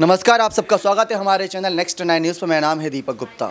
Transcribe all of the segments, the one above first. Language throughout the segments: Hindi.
नमस्कार आप सबका स्वागत है हमारे चैनल नेक्स्ट नाइन न्यूज़ पर मेरा नाम है दीपक गुप्ता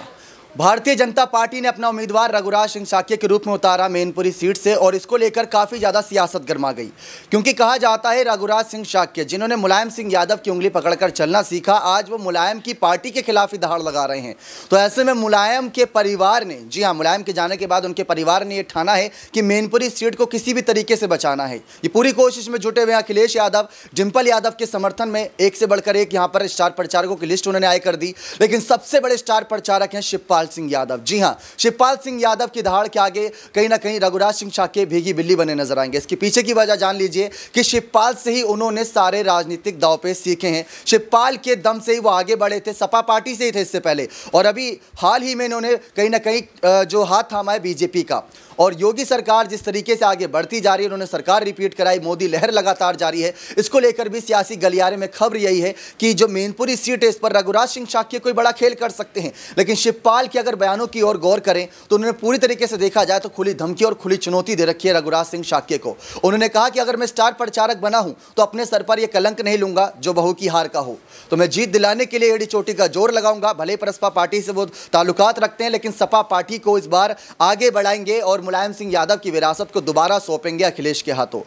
भारतीय जनता पार्टी ने अपना उम्मीदवार रघुराज सिंह साक्य के रूप में उतारा मेनपुरी सीट से और इसको लेकर काफ़ी ज़्यादा सियासत गर्मा गई क्योंकि कहा जाता है रघुराज सिंह साकिया जिन्होंने मुलायम सिंह यादव की उंगली पकड़कर चलना सीखा आज वो मुलायम की पार्टी के खिलाफ ही दहाड़ लगा रहे हैं तो ऐसे में मुलायम के परिवार ने जी हाँ मुलायम के जाने के बाद उनके परिवार ने यह ठाना है कि मेनपुरी सीट को किसी भी तरीके से बचाना है ये पूरी कोशिश में जुटे हुए अखिलेश यादव डिम्पल यादव के समर्थन में एक से बढ़कर एक यहाँ पर स्टार प्रचारकों की लिस्ट उन्होंने आय कर दी लेकिन सबसे बड़े स्टार प्रचारक हैं शिवपाल शिवपाल सिंह यादव जी हाँ शिवपाल सिंह यादव की धाड़ के आगे कहीं ना कहीं रघुराज सिंह शाके भीगी बिल्ली बने नजर आएंगे इसके पीछे की वजह जान लीजिए कि शिवपाल से ही उन्होंने सारे राजनीतिक दाव पे सीखे हैं शिवपाल के दम से ही वो आगे बढ़े थे सपा पार्टी से ही थे इससे पहले और अभी हाल ही में इन्होंने कहीं ना कहीं जो हाथ थामा है बीजेपी का और योगी सरकार जिस तरीके से आगे बढ़ती जा रही है उन्होंने सरकार रिपीट कराई मोदी लहर लगातार जारी है इसको लेकर भी सियासी गलियारे में खबर यही है कि जो मेनपुरी सीट है इस पर रघुराज सिंह शाक्य कोई बड़ा खेल कर सकते हैं लेकिन शिवपाल के अगर बयानों की ओर गौर करें तो उन्होंने पूरी तरीके से देखा जाए तो खुली धमकी और खुली चुनौती दे रखी है रघुराज सिंह शाक्य को उन्होंने कहा कि अगर मैं स्टार प्रचारक बना हूं तो अपने सर पर यह कलंक नहीं लूंगा जो बहू की हार का हो तो मैं जीत दिलाने के लिए एडी चोटी का जोर लगाऊंगा भले परसपा पार्टी से वो ताल्लुकात रखते हैं लेकिन सपा पार्टी को इस बार आगे बढ़ाएंगे और मुलायम सिंह यादव की विरासत को दोबारा सौंपेंगे अखिलेश के हाथों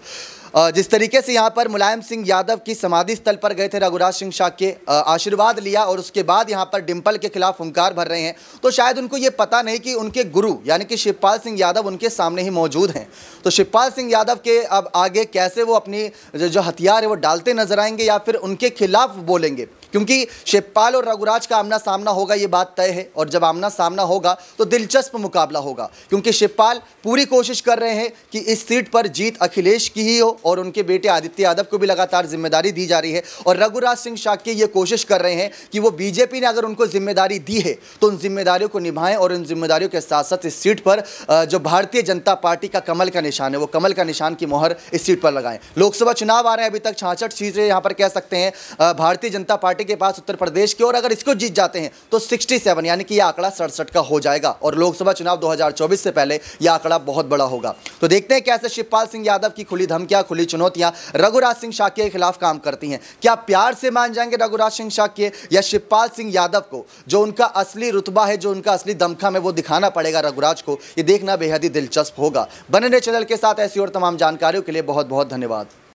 जिस तरीके से यहाँ पर मुलायम सिंह यादव की समाधि स्थल पर गए थे रघुराज सिंह शाह के आशीर्वाद लिया और उसके बाद यहाँ पर डिम्पल के खिलाफ हंकार भर रहे हैं तो शायद उनको ये पता नहीं कि उनके गुरु यानी कि शिवपाल सिंह यादव उनके सामने ही मौजूद हैं तो शिवपाल सिंह यादव के अब आगे कैसे वो अपनी जो हथियार है वो डालते नजर आएंगे या फिर उनके खिलाफ बोलेंगे क्योंकि शिवपाल और रघुराज का आमना सामना होगा ये बात तय है और जब आमना सामना होगा तो दिलचस्प मुकाबला होगा क्योंकि शिवपाल पूरी कोशिश कर रहे हैं कि इस सीट पर जीत अखिलेश की ही हो और उनके बेटे आदित्य यादव को भी लगातार जिम्मेदारी दी जा रही है और रघुराज सिंह शाक्य ये कोशिश कर रहे हैं कि वो बीजेपी ने अगर उनको जिम्मेदारी दी है तो उन जिम्मेदारियों को निभाएं और उन जिम्मेदारियों के साथ साथ इस सीट पर जो भारतीय जनता पार्टी का कमल का निशान है वो कमल का निशान की मोहर इस सीट पर लगाएं लोकसभा चुनाव आ रहे हैं अभी तक छाछठ सीटें यहाँ पर कह सकते हैं भारतीय जनता पार्टी के पास उत्तर प्रदेश की और अगर इसको जीत जाते हैं तो 67 यानी कि यह आंकड़ा सड़सठ का हो जाएगा और लोकसभा चुनाव 2024 से पहले यह आंकड़ा बहुत बड़ा होगा तो देखते हैं कैसे शिवपाल सिंह यादव की खुली धमकियां खुली चुनौतियां रघुराज सिंह शाक्य के खिलाफ काम करती हैं क्या प्यार से मान जाएंगे रघुराज सिंह शाक्य या शिवपाल सिंह यादव को जो उनका असली रुतबा है जो उनका असली दमखम है वो दिखाना पड़ेगा रघुराज को ये देखना बेहद ही दिलचस्प होगा बने रहे चैनल के साथ ऐसी और तमाम जानकारियों के लिए बहुत बहुत धन्यवाद